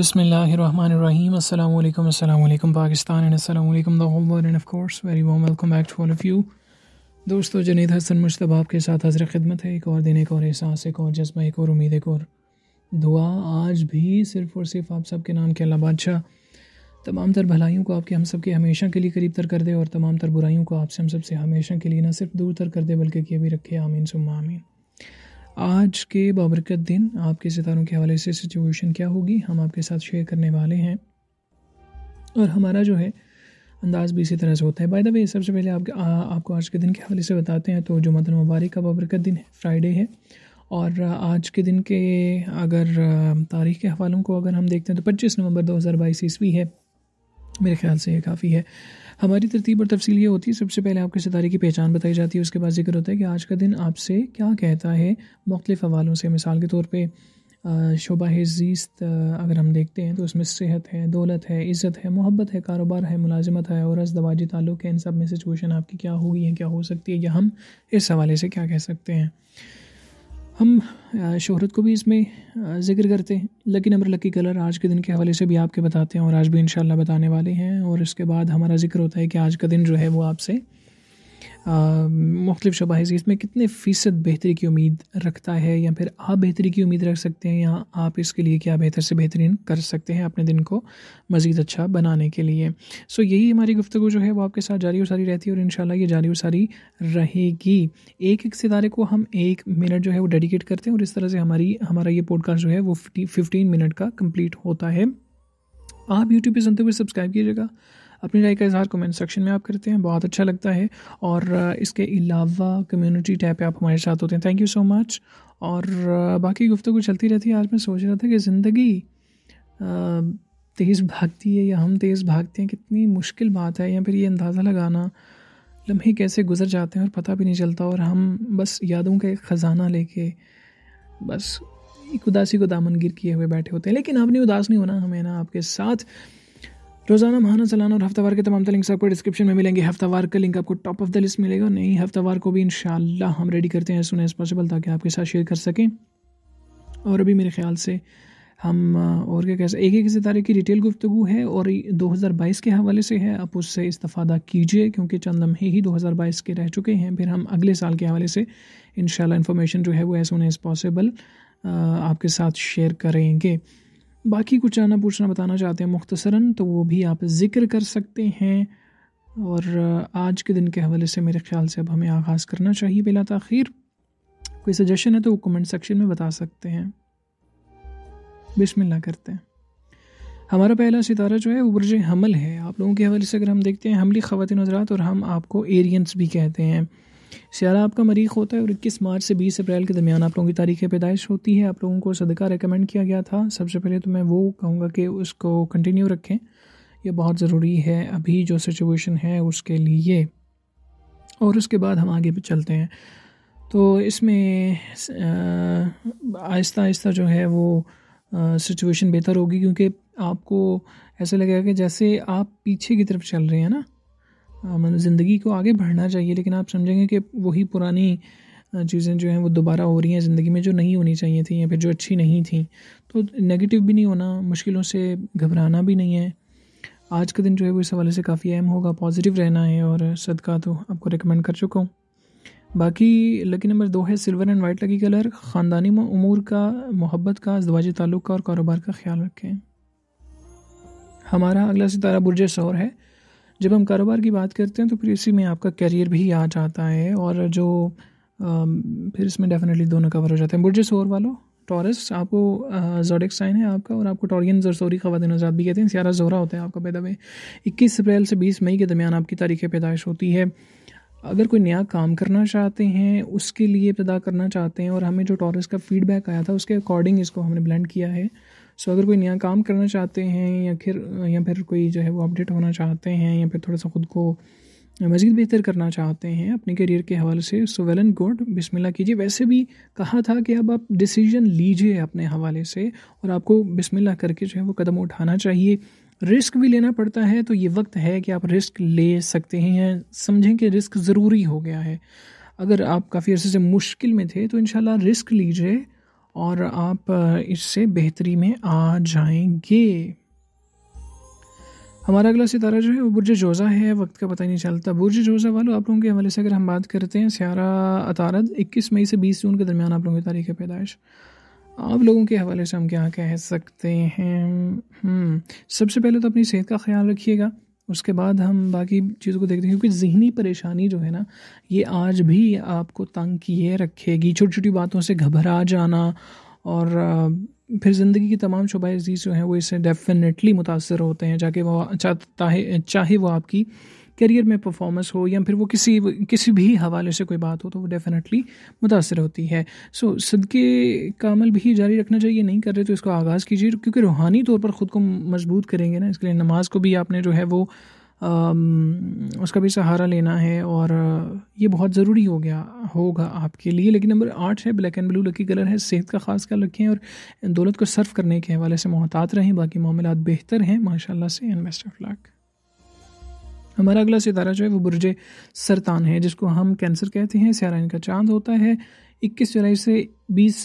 Bismillahirrahmanirrahim. Assalamu alaikum, assalamu alaikum Pakistan and assalamu alaikum the whole world and of course very warm welcome back to all of you. दोस्तों जनीद हसन मुशतब आपके साथ हजर खिदमत है एक और दिन एक और एहसास एक और जज्बा एक और उम्मीद एक और दुआ आज भी सिर्फ़ और सिर्फ आप सब के नाम के अल्लाह बादशाह तमाम तर भलाइयों को आपके हम सब के हमेशा के लिए करीब तर कर दे और तमाम तर बुराइयों को आपसे हम सब से हमेशा के लिए ना सिर्फ दूर तर कर दे बल्कि किए भी रखे आमीन सुम आमीन आज के बाबरकत दिन आपके सितारों के हवाले से सिचुएशन क्या होगी हम आपके साथ शेयर करने वाले हैं और हमारा जो है अंदाज़ भी इसी तरह से होता है बाय द वे सबसे पहले आपके आ, आपको आज के दिन के हवाले से बताते हैं तो जो मदन मुबारक का बबरकत दिन है फ्राइडे है और आज के दिन के अगर तारीख के हवालों को अगर हम देखते हैं तो 25 नवंबर 2022 ईस्वी है मेरे ख्याल से ये काफ़ी है हमारी तरतीब और तफसील ये होती है सबसे पहले आपके सितारे की पहचान बताई जाती है उसके बाद जिक्र होता है कि आज का दिन आपसे क्या कहता है मुख्तफ हवालों से मिसाल के तौर पर शोबा जीस्त अगर हम देखते हैं तो उसमें सेहत है दौलत है इज़्ज़त है मोहब्बत है कारोबार है मुलाजमत है और दवाजी ताल्लुक़ है इन सब में सिचुएशन आपकी क्या होगी है क्या हो सकती है या हम इस हवाले से क्या कह सकते हैं हम शोहरत को भी इसमें ज़िक्र करते हैं लकी नंबर लकी कलर आज के दिन के हवाले से भी आपके बताते हैं और आज भी इन बताने वाले हैं और इसके बाद हमारा जिक्र होता है कि आज का दिन जो है वो आपसे मुख्तलिफ है इसमें कितने फ़ीसद बेहतरी की उम्मीद रखता है या फिर आप बेहतरी की उम्मीद रख सकते हैं या आप इसके लिए क्या बेहतर से बेहतरीन कर सकते हैं अपने दिन को मज़ीद अच्छा बनाने के लिए सो यही हमारी गुफ्तु जो है वो आपके साथ जारी सारी रहती है और इन ये जारी सारी रहेगी एक एक सितारे को हम एक मिनट जो है वो डेडिकेट करते हैं और इस तरह से हमारी हमारा ये पॉडकास्ट जो है वो फिफ्टीन मिनट का कम्प्लीट होता है आप यूट्यूब पर सुनते हुए सब्सक्राइब कीजिएगा अपनी राय का इजहार कमेंट सेक्शन में आप करते हैं बहुत अच्छा लगता है और इसके अलावा कम्युनिटी टैब पे आप हमारे साथ होते हैं थैंक यू सो मच और बाकी गुफ्तु चलती रहती है आज मैं सोच रहा था कि ज़िंदगी तेज़ भागती है या हम तेज़ भागते हैं कितनी मुश्किल बात है या फिर ये अंदाज़ा लगाना लम्हे कैसे गुजर जाते हैं और पता भी नहीं चलता और हम बस यादों का एक ख़जाना लेके बस एक उदासी को दामनगिर किए हुए बैठे होते हैं लेकिन आपने उदास नहीं होना हमें ना आपके साथ रोजाना महाना सालाना और हफ्तावार के तमाम लिंक्स आपको डिस्क्रिप्शन में मिलेंगे हफ्तावार का लिंक आपको टॉप ऑफ द लिस्ट मिलेगा नहीं हफ्तावार को भी इन हम रेडी करते हैं सुन एज पॉसिबल ताकि आपके साथ शेयर कर सकें और अभी मेरे ख्याल से हम और क्या कैसे एक एक सितारे की डिटेल गुफ्तु है और 2022 के हवाले से है आप उससे इस्तफ़ादा कीजिए क्योंकि चंद लम्हे ही 2022 के रह चुके हैं फिर हम अगले साल के हवाले से इन इंफॉर्मेशन जो है वो एज सुन एज़ पॉसिबल आपके साथ शेयर करेंगे बाकी कुछ जाना पूछना बताना चाहते हैं मुख्तसरा तो वो भी आप ज़िक्र कर सकते हैं और आज के दिन के हवाले से मेरे ख्याल से अब हमें आगाज़ करना चाहिए बिला तख़िर कोई सजेशन है तो वो कमेंट सेक्शन में बता सकते हैं बिस्मिल्ला करते हैं हमारा पहला सितारा जो है वो बुरज हमल है आप लोगों के हवाले से अगर हम देखते हैं हमली ख़वान हजरात और हम आपको एरियंस भी कहते हैं सियारा आपका मरीख होता है और इक्कीस मार्च से बीस अप्रैल के दरमियान आप लोगों की तारीख पैदाइश होती है आप लोगों को सदका रिकमेंड किया गया था सबसे पहले तो मैं वो कहूँगा कि उसको कंटिन्यू रखें यह बहुत ज़रूरी है अभी जो सिचुएशन है उसके लिए और उसके बाद हम आगे भी चलते हैं तो इसमें आहिस्ता आहिस्ता जो है वो सिचुएशन बेहतर होगी क्योंकि आपको ऐसा लगेगा कि जैसे आप पीछे की तरफ चल रहे हैं ना हाँ, मतलब ज़िंदगी को आगे बढ़ना चाहिए लेकिन आप समझेंगे कि वही पुरानी चीज़ें जो हैं वो दोबारा हो रही हैं ज़िंदगी में जो नहीं होनी चाहिए थी या फिर जो अच्छी नहीं थी तो नेगेटिव भी नहीं होना मुश्किलों से घबराना भी नहीं है आज का दिन जो है वो इस हवाले से काफ़ी अहम होगा पॉजिटिव रहना है और सदका तो आपको रिकमेंड कर चुका हूँ बाकी लकी नंबर दो है silver and white lucky colour ख़ानदानी अमूर का मोहब्बत का अजवाजी ताल्लुक का और कारोबार का ख्याल रखें हमारा अगला सितारा बुरज शौर है जब हम कारोबार की बात करते हैं तो फिर इसी में आपका करियर भी आ जाता है और जो फिर इसमें डेफिनेटली दोनों कवर हो जाते हैं बुर्जे सोर वालों टॉरस आपको जोडिक साइन है आपका और आपको टॉरियन जरसोरी खातिन हजरात भी कहते हैं सियारा जोरा होता है आपका पैदा में इक्कीस अप्रैल से बीस मई के दरमियान आपकी तारीख़ पैदाइश होती है अगर कोई नया काम करना चाहते हैं उसके लिए पैदा करना चाहते हैं और हमें जो टॉरस का फीडबैक आया था उसके अकॉर्डिंग इसको हमने ब्लेंड किया है सो अगर कोई नया काम करना चाहते हैं या फिर या फिर कोई जो है वो अपडेट होना चाहते हैं या फिर थोड़ा सा ख़ुद को मज़ीद बेहतर करना चाहते हैं अपने करियर के हवाले से सो वेल एंड गुड बिस्मिल्लाह कीजिए वैसे भी कहा था कि अब आप डिसीजन लीजिए अपने हवाले से और आपको बिस्मिल्लाह करके जो है वो कदम उठाना चाहिए रिस्क भी लेना पड़ता है तो ये वक्त है कि आप रिस्क ले सकते हैं समझें कि रिस्क ज़रूरी हो गया है अगर आप काफ़ी अर्से से मुश्किल में थे तो इन रिस्क लीजिए और आप इससे बेहतरी में आ जाएंगे हमारा अगला सितारा जो है वो बुरज जोज़ा है वक्त का पता ही नहीं चलता बुरज जोज़ा वालों आप लोगों के हवाले से अगर हम बात करते हैं स्यारा अतारद 21 मई से 20 जून के दरमियान आप लोगों की तारीख़ पैदाइश आप लोगों के हवाले से हम क्या कह सकते हैं हम्म, सबसे पहले तो अपनी सेहत का ख्याल रखिएगा उसके बाद हम बाकी चीज़ों को देखते हैं क्योंकि जहनी परेशानी जो है ना ये आज भी आपको तंग किए रखेगी छोटी छोटी बातों से घबरा जाना और फिर ज़िंदगी की तमाम शुभ अजीज़ जो हैं वो इससे डेफिनेटली मुतासर होते हैं जाके वो चाहे चाहे वो आपकी करियर में परफॉर्मेंस हो या फिर वो किसी किसी भी हवाले से कोई बात हो तो वो डेफ़िनेटली मुतासर होती है सो so, सदक़े का अमल भी जारी रखना चाहिए नहीं कर रहे तो इसको आगाज़ कीजिए क्योंकि रूहानी तौर पर ख़ुद को मजबूत करेंगे ना इसके लिए नमाज को भी आपने जो है वो उसका भी सहारा लेना है और ये बहुत ज़रूरी हो गया होगा आपके लिए लेकिन नंबर आठ है black and blue lucky colour है सेहत का खास ख्याल रखें और दौलत को सर्व करने के हवाले से मोहतात रहें बाकी मामला बेहतर हैं माशाला से एंड बेस्ट ऑफ लक हमारा अगला सितारा जो है वो बुरज सरतान है जिसको हम कैंसर कहते हैं सियारा इनका चांद होता है 21 जुलाई से 20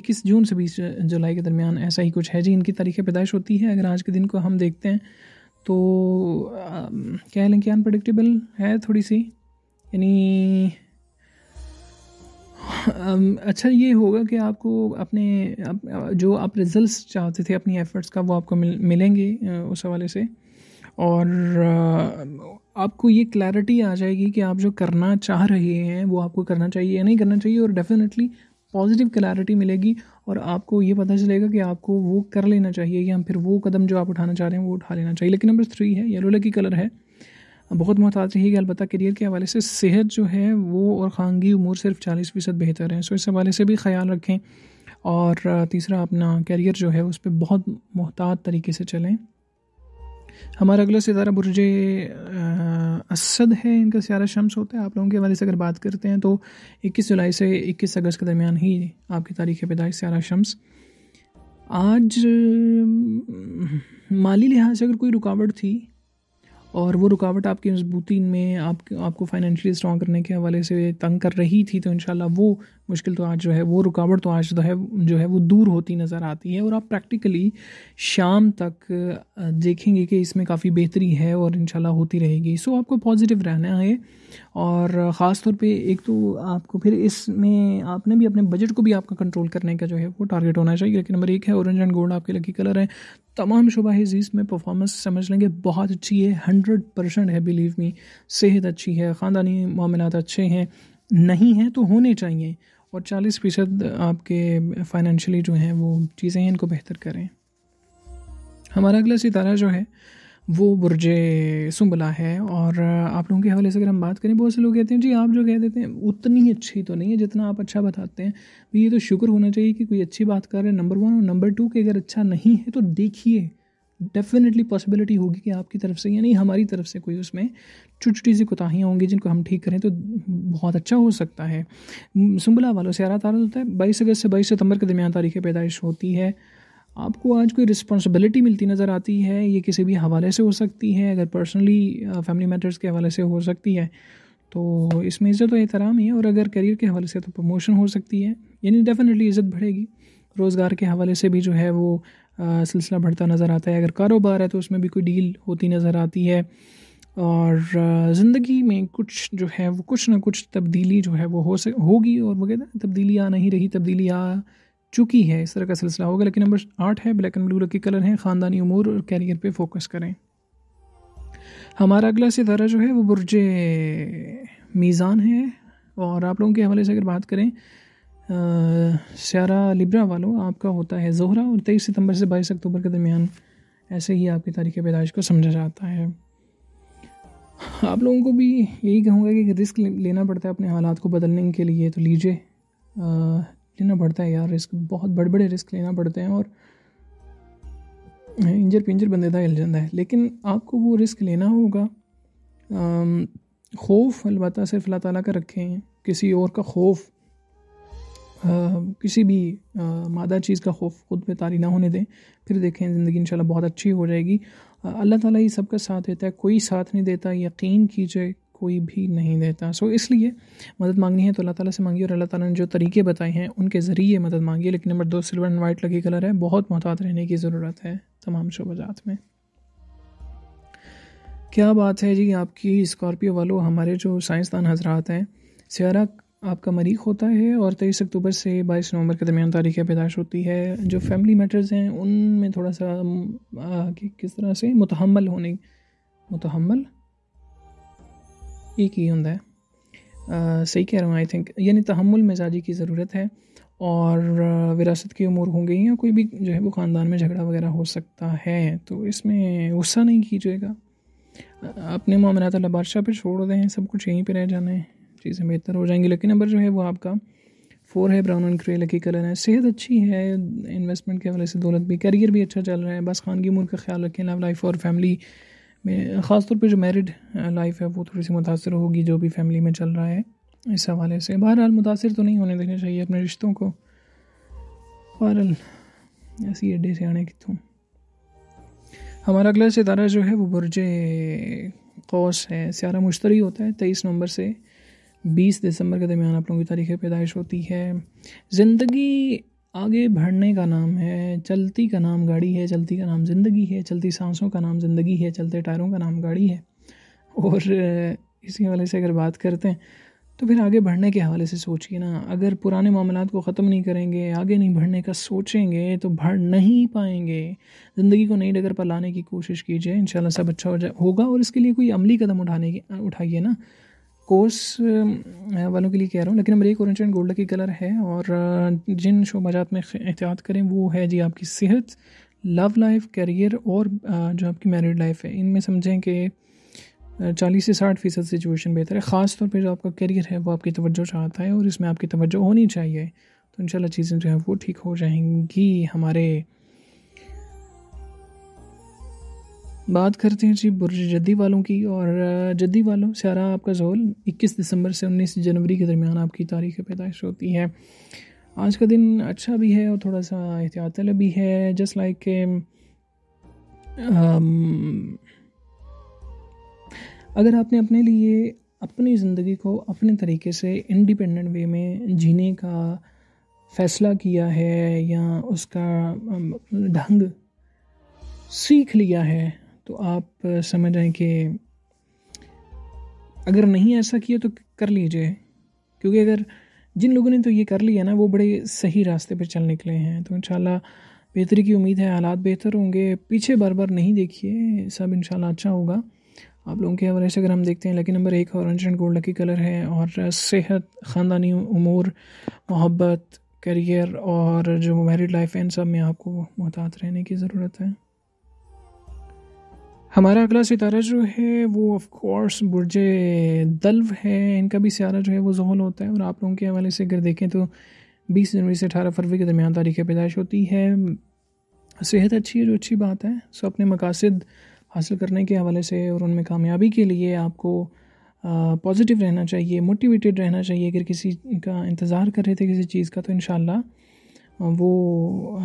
21 जून से 20 जुलाई के दरमियान ऐसा ही कुछ है जी इनकी तारीख़ पैदाइश होती है अगर आज के दिन को हम देखते हैं तो आ, कह लें कि अनप्रडिक्टेबल है थोड़ी सी यानी अच्छा ये होगा कि आपको अपने जो आप रिज़ल्ट चाहते थे अपनी एफ़र्ट्स का वो आपको मिल, मिलेंगे उस हवाले से और आपको ये क्लैरिटी आ जाएगी कि आप जो करना चाह रहे हैं वो आपको करना चाहिए या नहीं करना चाहिए और डेफिनेटली पॉजिटिव क्लैरिटी मिलेगी और आपको ये पता चलेगा कि आपको वो कर लेना चाहिए या फिर वो कदम जो आप उठाना चाह रहे हैं वो उठा लेना चाहिए लेकिन नंबर थ्री है येलो लकी कलर है बहुत मोहताज रही है अलबत्त करियर के हवाले से सेहत जो है वो और खानगी उमूर सिर्फ चालीस फ़ीसद बेहतर है सो इस हवाले से भी ख्याल रखें और तीसरा अपना करियर जो है उस पर बहुत महतात तरीके से चलें हमारा अगला सितारा बुरज असद है इनका सियारा शम्स होता है आप लोगों के हवाले से अगर बात करते हैं तो 21 जुलाई से 21 अगस्त के दरमियान ही आपकी तारीख पैदाइश सियारा शम्स आज माली लिहाज से अगर कोई रुकावट थी और वो रुकावट आपकी मजबूती में आप आपको फाइनेंशियली स्ट्रॉन्ग करने के हवाले से तंग कर रही थी तो इन वो मुश्किल तो आज जो है वो रुकावट तो आज जो है जो है वो दूर होती नज़र आती है और आप प्रैक्टिकली शाम तक देखेंगे कि इसमें काफ़ी बेहतरी है और इन होती रहेगी सो आपको पॉजिटिव रहना है और ख़ास तौर पर एक तो आपको फिर इसमें आपने भी अपने बजट को भी आपका कंट्रोल करने का जो है वो टारगेट होना चाहिए लेकिन नंबर एक है ऑरेंज एंड गोल्ड आपके लकी कलर है तमाम शुबा हजीज़ में परफॉर्मेंस समझ लेंगे बहुत अच्छी है हंड्रेड परसेंट है बिलीव मी सेहत अच्छी है ख़ानदानी मामला अच्छे हैं नहीं हैं तो होने चाहिए और चालीस फ़ीसद आपके फाइनेंशली जो हैं वो चीज़ें हैं इनको बेहतर करें हमारा अगला सितारा जो है वो बुरज सुंबला है और आप लोगों के हवाले से अगर हम बात करें बहुत से लोग कहते हैं जी आप जो कह देते हैं उतनी अच्छी तो नहीं है जितना आप अच्छा बताते हैं तो ये तो शुक्र होना चाहिए कि कोई अच्छी बात कर रहे हैं नंबर वन और नंबर टू के अगर अच्छा नहीं है तो देखिए डेफिनेटली पॉसिबिलिटी होगी कि आपकी तरफ से यानी हमारी तरफ से कोई उसमें छोटी सी कोताहियाँ होंगी जिनको हम ठीक करें तो बहुत अच्छा हो सकता है सुम्बला वालों से आरा तारा होता है बाईस अगस्त से बाईस सितंबर के दरमियान तारीख़ पैदाइश होती है आपको आज कोई रिस्पॉन्सिबिलिटी मिलती नज़र आती है ये किसी भी हवाले से हो सकती है अगर पर्सनली फैमिली मैटर्स के हवाले से हो सकती है तो इसमें इज़्ज़त तो एहतराम ही है और अगर करियर के हवाले से तो प्रमोशन हो सकती है यानी डेफिनेटली इज़्ज़त बढ़ेगी रोज़गार के हवाले से भी जो है वो सिलसिला बढ़ता नज़र आता है अगर कारोबार है तो उसमें भी कोई डील होती नज़र आती है और ज़िंदगी में कुछ जो है वो कुछ ना कुछ तब्दीली जो है वो हो सक होगी और वो कहते हैं तब्दीली आ नहीं रही तब्दीली आ चुकी है इस तरह का सिलसिला होगा लेकिन नंबर आठ है black and blue lucky colour हैं ख़ानदानी उमूर और कैरियर पे फोकस करें हमारा अगला सितारा जो है वो बुरज मीज़ान है और आप लोगों के हवाले से अगर बात करें सारा लिब्रा वालों आपका होता है जोहरा और तेईस सितंबर से बाईस अक्टूबर के दरमियान ऐसे ही आपकी तारीख पैदाइश को समझा जाता है आप लोगों को भी यही कहूँगा कि रिस्क लेना पड़ता है अपने हालात को बदलने के लिए तो लीजिए लेना पड़ता है यार रिस्क बहुत बड़े बड़े रिस्क लेना पड़ते हैं और इंजर पिंजर बंदे का जाता है लेकिन आपको वो रिस्क लेना होगा खौफ अलबत् सिर्फ अल्लाह ताला का रखें किसी और का खौफ किसी भी मादा चीज़ का खौफ खुद पे तारी ना होने दें फिर देखें ज़िंदगी इंशाल्लाह बहुत अच्छी हो जाएगी अल्लाह ताला ही सबका साथ देता है कोई साथ नहीं देता यकीन कीजिए कोई भी नहीं देता सो so, इसलिए मदद मांगनी है तो अल्लाह ताला से मांगिए और अल्लाह ताला ने जो तरीके बताए हैं उनके ज़रिए मदद मांगिए लेकिन नंबर दो silver and white lucky colour है बहुत मोहतात रहने की ज़रूरत है तमाम शोबाजात में क्या बात है जी आपकी स्कॉर्पियो वालों हमारे जो साइंसदान हजरात हैं सियारा आपका मरीख होता है और तेईस अक्टूबर से बाईस नवंबर के दरमियान तारीख पैदाश होती है जो फैमिली मैटर्स हैं उनमें थोड़ा सा आ, कि किस तरह से मुतहमल होने मुतहमल एक ही होंगे है सही कह रहा हूँ आई थिंक यानी तहमुल मिजाजी की ज़रूरत है और विरासत के हो होंगे या कोई भी जो है वो ख़ानदान में झगड़ा वगैरह हो सकता है तो इसमें गुस्सा नहीं कीजिएगा अपने मामला बादशाह पर छोड़ दें सब कुछ यहीं पर रह जाना है चीज़ें बेहतर हो जाएंगी लकी नंबर जो है वो आपका फोर है brown and grey lucky colour है सेहत अच्छी है इन्वेस्टमेंट के हवाले से दौलत भी करियर भी अच्छा चल रहा है बस खानगी उम्र का ख्याल रखें लव लाइफ और फैमिली में ख़ासतौर पर जो मैरिड लाइफ uh, है वो थोड़ी सी मुतासर होगी जो भी फैमिली में चल रहा है इस हवाले से बहरहाल मुतासर तो नहीं होने देना चाहिए अपने रिश्तों को बहरहाल ऐसी अड्डे से आने कितों हमारा अगला सितारा जो है वो बुरज कौस है सारा मुश्तरी होता है तेईस नवंबर से बीस दिसंबर के दरमियान आप लोगों की तारीख पैदाइश होती है ज़िंदगी आगे बढ़ने का नाम है चलती का नाम गाड़ी है चलती का नाम ज़िंदगी है चलती सांसों का नाम ज़िंदगी है चलते टायरों का नाम गाड़ी है और इसी हवाले से अगर बात करते हैं तो फिर आगे बढ़ने के हवाले से सोचिए ना अगर पुराने मामला को ख़त्म नहीं करेंगे आगे नहीं बढ़ने का सोचेंगे तो बढ़ नहीं पाएंगे ज़िंदगी को नई डगर पर लाने की कोशिश कीजिए इन सब अच्छा हो जाए होगा और इसके लिए कोई अमली कदम उठाने की उठाइए ना कोर्स um, वालों के लिए कह रहा हूँ लेकिन नंबर एक ऑरेंज एंड गोल्ड की कलर है और uh, जिन शोबाजात में एहतियात करें वो है जी आपकी सेहत लव लाइफ करियर और uh, जो आपकी मैरिड लाइफ है इनमें समझें कि uh, चालीस से साठ फ़ीसद सिचुएशन बेहतर है ख़ास तौर पर जो आपका करियर है वो आपकी तवज्जो चाहता है और इसमें आपकी तवज्जो होनी चाहिए तो इन चीज़ें जो हैं वो ठीक हो जाएंगी हमारे बात करते हैं जी बुरज जद्दी वालों की और जद्दी वालों सारा आपका जोल 21 दिसंबर से 19 जनवरी के दरमियान आपकी तारीख पैदाइश होती है आज का दिन अच्छा भी है और थोड़ा सा एहतियात तलब भी है जस्ट लाइक अगर आपने अपने लिए अपनी ज़िंदगी को अपने तरीके से इंडिपेंडेंट वे में जीने का फ़ैसला किया है या उसका ढंग सीख लिया है तो आप समझ आए कि अगर नहीं ऐसा किया तो कर लीजिए क्योंकि अगर जिन लोगों ने तो ये कर लिया ना वो बड़े सही रास्ते पर चल निकले हैं तो इन बेहतरी की उम्मीद है हालात बेहतर होंगे पीछे बार बार नहीं देखिए सब इंशाल्लाह अच्छा होगा आप लोगों के हवाले से अगर हम देखते हैं लकी नंबर एक orange and gold lucky colour है और सेहत ख़ानदानी उमूर मोहब्बत करियर और जो मैरिड लाइफ है इन सब में आपको मोहतात रहने की ज़रूरत है हमारा अगला सितारा जो है वो ऑफ कोर्स बुरज दल्व है इनका भी सियारा जो है वो जहल होता है और आप लोगों के हवाले से अगर देखें तो बीस जनवरी से अठारह फरवरी के दरमियान तारीख़ पैदाइश होती है सेहत अच्छी है जो अच्छी बात है सो अपने मकासद हासिल करने के हवाले से और उनमें कामयाबी के लिए आपको पॉजिटिव रहना चाहिए मोटिवेटेड रहना चाहिए अगर किसी का इंतज़ार कर रहे थे किसी चीज़ का तो इन वो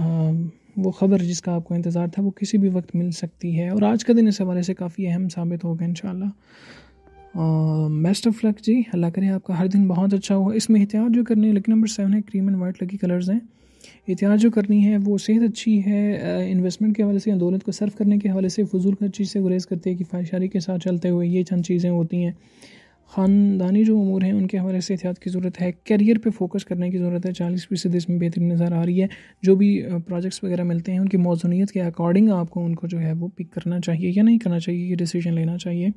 वो ख़बर जिसका आपको इंतज़ार था वो किसी भी वक्त मिल सकती है और आज का दिन इस हवाले से काफ़ी अहम साबित होगा इन शाला बेस्ट ऑफ लक जी अल्लाह करें आपका हर दिन बहुत अच्छा हुआ इसमें एहतियात जो करनी है लकी नंबर सेवन है cream and white lucky colours हैं एहतियात जो करनी है वो सेहत अच्छी है इन्वेस्टमेंट के हवाले से या दौलत को सर्व करने के हवाले से फजूल खर्ची से गुरेज करते हैं कि फायशारी के साथ चलते हुए ये चंद चीज़ें होती हैं ख़ानदानी जो अमूर हैं उनके हवाले से एहतियात की ज़रूरत है करियर पे फोकस करने की ज़रूरत है चालीस फीसद इसमें बेहतरी नज़र आ रही है जो भी प्रोजेक्ट्स वगैरह मिलते हैं उनकी मौजूनीत के अकॉर्डिंग आपको उनको जो है वो पिक करना चाहिए या नहीं करना चाहिए ये डिसीजन लेना चाहिए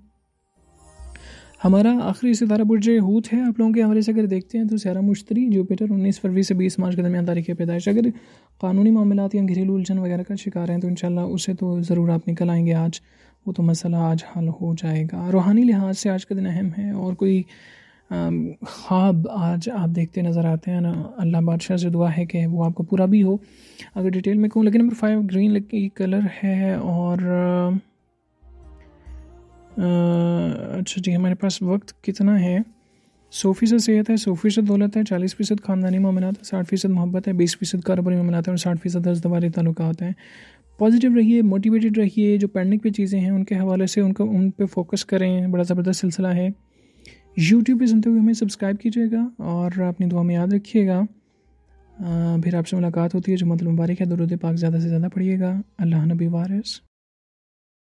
हमारा आखिरी सितारा बुर्ज हूत है आप लोगों के हवाले से अगर देखते हैं तो सारा मुश्तरी जुपिटर उन्नीस फरवरी से बीस मार्च के दरमियान तारीख पैदाइश अगर कानूनी मामला या घरेलू उलझन वगैरह का शिकार हैं तो इन उसे तो ज़रूर आप निकल आएंगे आज वो तो मसला आज हल हो जाएगा रूहानी लिहाज से आज का दिन अहम है और कोई ख्वाब आज आप देखते नज़र आते हैं ना अल्लाह बादशाह से दुआ है कि वो आपको पूरा भी हो अगर डिटेल में कहूँ लेकिन नंबर फाइव ग्रीन कलर है और अच्छा जी हमारे पास वक्त कितना है सौ फीसद सेहत है सौ फीसद दौलत है चालीस फीसद ख़ानदानी मामला है साठ फीसद मोहब्बत है बीस फीसद कारोबारी मामला है और साठ फीसद दस दवारी ताल्लुक हैं पॉजिटिव रहिए मोटिवेटेड रहिए जो पैनिक पे चीज़ें हैं उनके हवाले से उनका उन पर फोकस करें बड़ा ज़बरदस्त सिलसिला है यूट्यूब पे सुनते हुए हमें सब्सक्राइब कीजिएगा और अपनी दुआ में याद रखिएगा फिर आपसे मुलाकात होती है जो मतलब मुबारक है दुरुद पाक ज़्यादा से ज़्यादा पढ़िएगा अल्लाह नबी वारिस